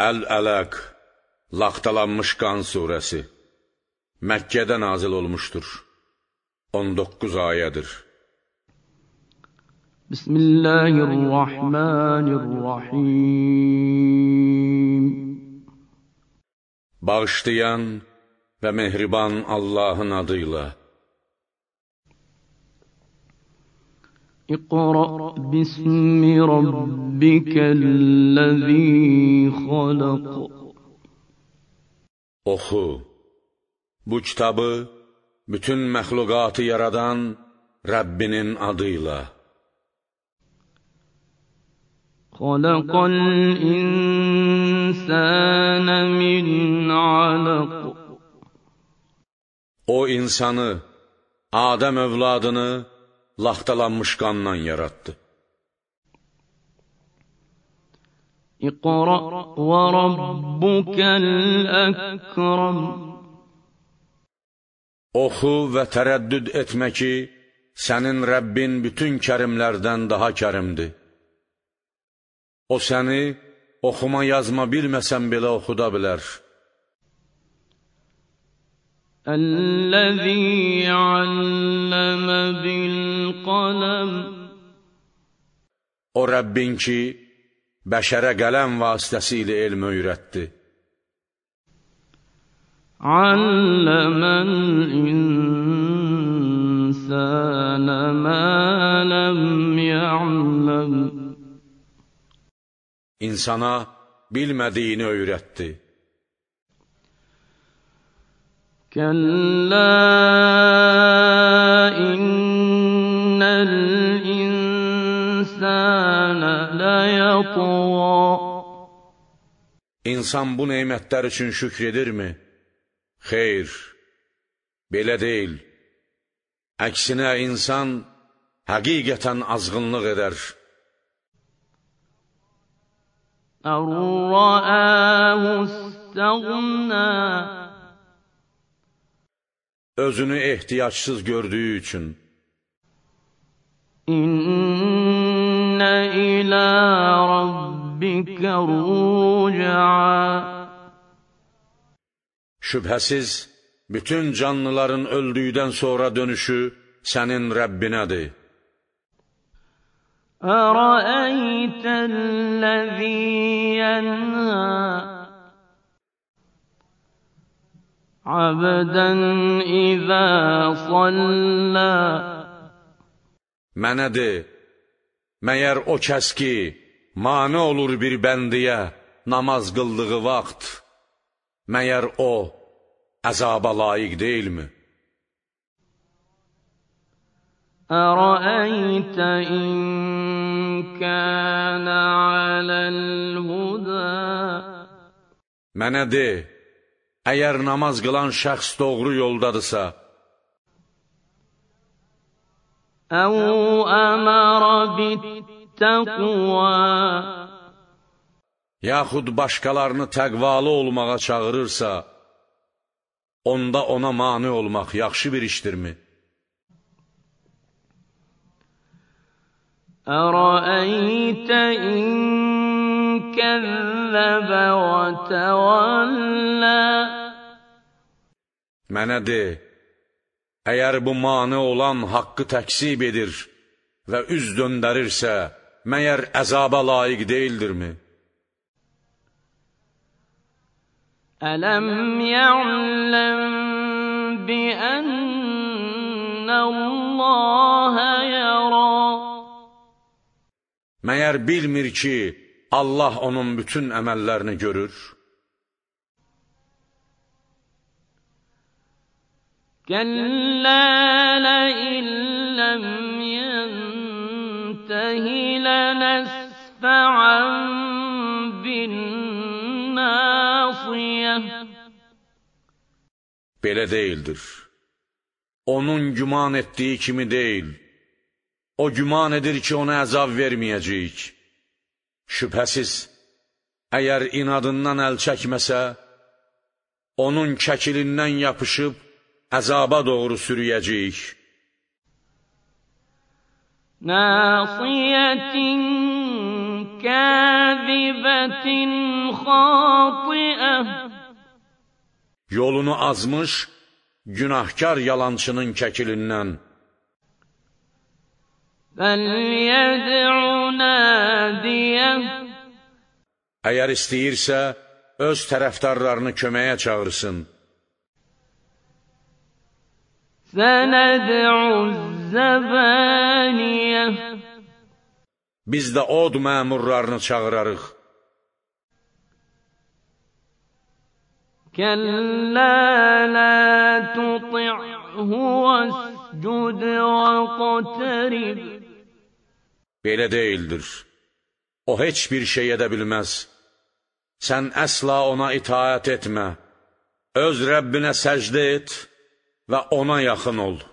Əl-Ələq, Laxtalanmış Qan Suresi Məkkədə nazil olmuşdur. 19 ayədir. Bismillahirrahmanirrahim Bağışlayan və mehriban Allahın adıyla İqra bismi Rabbim رَبِّكَ الَّذ۪ي خَلَقَ Oxu, bu kitabı bütün məxluqatı yaradan Rəbbinin adıyla. خَلَقَ الْاِنْسَانَ مِنْ عَلَقُ O insanı, Adəm övladını laxtalanmış qandan yarattı. اقرأ وربك الأكرم Oxu və tərəddüd etmə ki, sənin Rəbbin bütün kərimlərdən daha kərimdir. O səni oxuma yazma bilməsən belə oxuda bilər. Əl-ləzi alləmə bil qələm O Rəbbin ki, bəşərə qələm vasıtasıyla elm öyrətdi. Alləmən insənə mə ləm ya'ləm İnsana bilmediğini öyrətdi. Kəllə innəl İnsan bu neymətlər üçün şükr edirmi? Xeyr, belə deyil. Əksinə insan həqiqətən azğınlıq edər. Özünü ehtiyacsız gördüyü üçün. İn إلى ربك رجعا Şübhəsiz, bütün canlıların öldüydən sonra dönüşü senin Rəbbinədir. أرأيت الذي ينهى عبدا إذا صلى Mənə Məyər o kəs ki, mane olur bir bəndiyə namaz qıldığı vaxt, məyər o əzaba layiq deyilmi? أرأيت إن كان على الهدى Mənə de, əgər namaz qılan şəxs doğru yoldadırsa, أو أمر بالتقوى Yaxud başqalarını təqvalı olmağa çağırırsa, onda ona mane olmaq yaxşı bir işdirmi? أرأيت إن كذب وتولى Mənə de, Eğer bu mani olan hakkı təksib edir ve üz döndərirsə, məyər əzaba layiq deyildirmi? Ələm ya'ləm bi ənnəlləhə yara Məyər bilmir ki, Allah onun bütün emellerini görür? كلا لئن لم ينته لنسفعا بالناصية Belə deyildir. Onun güman etdiyi kimi deyil. O güman edir ki, ona əzab verməyəcəyik. Şübhəsiz, əgər inadından əl çəkməsə, onun çəkilindən yapışıb, əzaba doğru sürüyəcəyik. Nəsiyyətin kəzibətin xatiə Yolunu azmış, günahkar yalançının kəkilindən. Əgər istəyirsə, öz tərəfdarlarını köməyə çağırsın. Biz de od memurlarını çağırarıq. Kəllə la tuti'hu vəscud və qatərib. Belə deyildir. O heç bir şey edə bilməz. Sən əsla ona itaat etmə. Öz Rəbbinə səcdə et və ona yaxın ol.